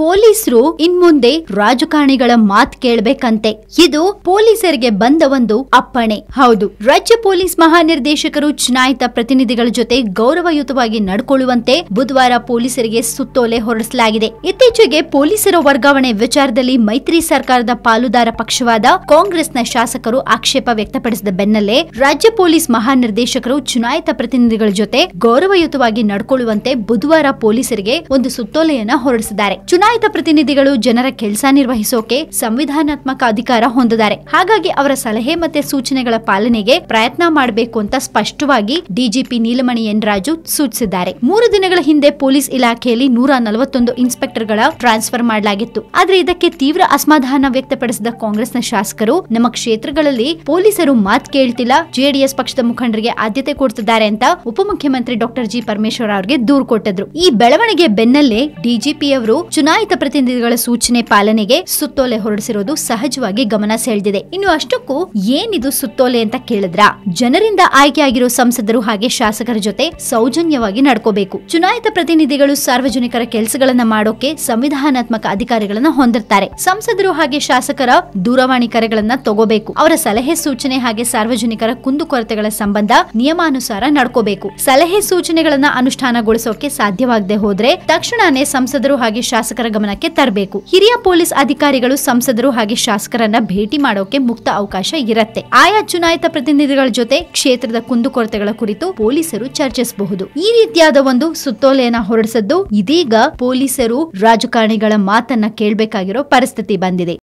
ಪೊಲೀಸರು ಇನ್ಮುಂದೆ ರಾಜಕಾರಣಿಗಳ ಮಾತ್ ಕೇಳಬೇಕಂತೆ ಇದು ಪೊಲೀಸರಿಗೆ ಬಂದ ಒಂದು ಅಪ್ಪಣೆ ಹೌದು ರಾಜ್ಯ ಪೊಲೀಸ್ ಮಹಾನಿರ್ದೇಶಕರು ಚುನಾಯಿತ ಪ್ರತಿನಿಧಿಗಳ ಜೊತೆ ಗೌರವಯುತವಾಗಿ ನಡ್ಕೊಳ್ಳುವಂತೆ ಬುಧವಾರ ಪೊಲೀಸರಿಗೆ ಸುತ್ತೋಲೆ ಹೊರಡಿಸಲಾಗಿದೆ ಇತ್ತೀಚೆಗೆ ಪೊಲೀಸರ ವರ್ಗಾವಣೆ ವಿಚಾರದಲ್ಲಿ ಮೈತ್ರಿ ಸರ್ಕಾರದ ಪಾಲುದಾರ ಪಕ್ಷವಾದ ಕಾಂಗ್ರೆಸ್ನ ಶಾಸಕರು ಆಕ್ಷೇಪ ವ್ಯಕ್ತಪಡಿಸಿದ ಬೆನ್ನಲ್ಲೇ ರಾಜ್ಯ ಪೊಲೀಸ್ ಮಹಾನಿರ್ದೇಶಕರು ಚುನಾಯಿತ ಪ್ರತಿನಿಧಿಗಳ ಜೊತೆ ಗೌರವಯುತವಾಗಿ ನಡ್ಕೊಳ್ಳುವಂತೆ ಬುಧವಾರ ಪೊಲೀಸರಿಗೆ ಒಂದು ಸುತ್ತೋಲೆಯನ್ನ ಹೊರಡಿಸಿದ್ದಾರೆ ಚುನಾಯಿತ ಪ್ರತಿನಿಧಿಗಳು ಜನರ ಕೆಲಸ ನಿರ್ವಹಿಸೋಕೆ ಸಂವಿಧಾನಾತ್ಮಕ ಅಧಿಕಾರ ಹೊಂದಿದ್ದಾರೆ ಹಾಗಾಗಿ ಅವರ ಸಲಹೆ ಮತ್ತೆ ಸೂಚನೆಗಳ ಪಾಲನೆಗೆ ಪ್ರಯತ್ನ ಮಾಡಬೇಕು ಅಂತ ಸ್ಪಷ್ಟವಾಗಿ ಡಿಜಿಪಿ ನೀಲಮಣಿ ಎನ್ ರಾಜು ಸೂಚಿಸಿದ್ದಾರೆ ಮೂರು ದಿನಗಳ ಹಿಂದೆ ಪೊಲೀಸ್ ಇಲಾಖೆಯಲ್ಲಿ ನೂರ ನಲವತ್ತೊಂದು ಇನ್ಸ್ಪೆಕ್ಟರ್ಗಳ ಟ್ರಾನ್ಸ್ಫರ್ ಮಾಡಲಾಗಿತ್ತು ಆದ್ರೆ ಇದಕ್ಕೆ ತೀವ್ರ ಅಸಮಾಧಾನ ವ್ಯಕ್ತಪಡಿಸಿದ ಕಾಂಗ್ರೆಸ್ನ ಶಾಸಕರು ನಮ್ಮ ಕ್ಷೇತ್ರಗಳಲ್ಲಿ ಪೊಲೀಸರು ಮಾತ್ ಕೇಳ್ತಿಲ್ಲ ಜೆಡಿಎಸ್ ಪಕ್ಷದ ಮುಖಂಡರಿಗೆ ಆದ್ಯತೆ ಕೊಡ್ತಿದ್ದಾರೆ ಅಂತ ಉಪಮುಖ್ಯಮಂತ್ರಿ ಡಾಕ್ಟರ್ ಜಿ ಪರಮೇಶ್ವರ್ ಅವರಿಗೆ ದೂರು ಕೊಟ್ಟಿದ್ರು ಈ ಬೆಳವಣಿಗೆ ಬೆನ್ನಲ್ಲೇ ಡಿಜಿಪಿಯವರು ಚುನಾವಣೆ ಚುನಾಯಿತ ಪ್ರತಿನಿಧಿಗಳ ಸೂಚನೆ ಪಾಲನೆಗೆ ಸುತ್ತೋಲೆ ಹೊರಡಿಸಿರೋದು ಸಹಜವಾಗಿ ಗಮನ ಸೆಳೆದಿದೆ ಇನ್ನು ಅಷ್ಟಕ್ಕೂ ಏನಿದು ಸುತ್ತೋಲೆ ಅಂತ ಕೇಳಿದ್ರ ಜನರಿಂದ ಆಯ್ಕೆಯಾಗಿರೋ ಸಂಸದರು ಹಾಗೆ ಶಾಸಕರ ಜೊತೆ ಸೌಜನ್ಯವಾಗಿ ನಡ್ಕೋಬೇಕು ಚುನಾಯಿತ ಪ್ರತಿನಿಧಿಗಳು ಸಾರ್ವಜನಿಕರ ಕೆಲಸಗಳನ್ನ ಮಾಡೋಕೆ ಸಂವಿಧಾನಾತ್ಮಕ ಅಧಿಕಾರಿಗಳನ್ನ ಹೊಂದಿರ್ತಾರೆ ಸಂಸದರು ಹಾಗೆ ಶಾಸಕರ ದೂರವಾಣಿ ಕರೆಗಳನ್ನ ತಗೋಬೇಕು ಅವರ ಸಲಹೆ ಸೂಚನೆ ಹಾಗೆ ಸಾರ್ವಜನಿಕರ ಕುಂದುಕೊರತೆಗಳ ಸಂಬಂಧ ನಿಯಮಾನುಸಾರ ನಡ್ಕೋಬೇಕು ಸಲಹೆ ಸೂಚನೆಗಳನ್ನ ಅನುಷ್ಠಾನಗೊಳಿಸೋಕೆ ಸಾಧ್ಯವಾಗದೆ ಹೋದ್ರೆ ತಕ್ಷಣನೇ ಸಂಸದರು ಹಾಗೆ ಶಾಸಕರ ಗಮನಕ್ಕೆ ತರಬೇಕು ಹಿರಿಯ ಪೊಲೀಸ್ ಅಧಿಕಾರಿಗಳು ಸಂಸದರು ಹಾಗೆ ಶಾಸಕರನ್ನ ಭೇಟಿ ಮಾಡೋಕೆ ಮುಕ್ತ ಅವಕಾಶ ಇರುತ್ತೆ ಆಯಾ ಚುನಾಯಿತ ಪ್ರತಿನಿಧಿಗಳ ಜೊತೆ ಕ್ಷೇತ್ರದ ಕುಂದುಕೊರತೆಗಳ ಕುರಿತು ಪೊಲೀಸರು ಚರ್ಚಿಸಬಹುದು ಈ ರೀತಿಯಾದ ಒಂದು ಸುತ್ತೋಲೆಯನ್ನ ಹೊರಡಿಸದ್ದು ಇದೀಗ ಪೊಲೀಸರು ರಾಜಕಾರಣಿಗಳ ಮಾತನ್ನ ಕೇಳಬೇಕಾಗಿರೋ ಪರಿಸ್ಥಿತಿ ಬಂದಿದೆ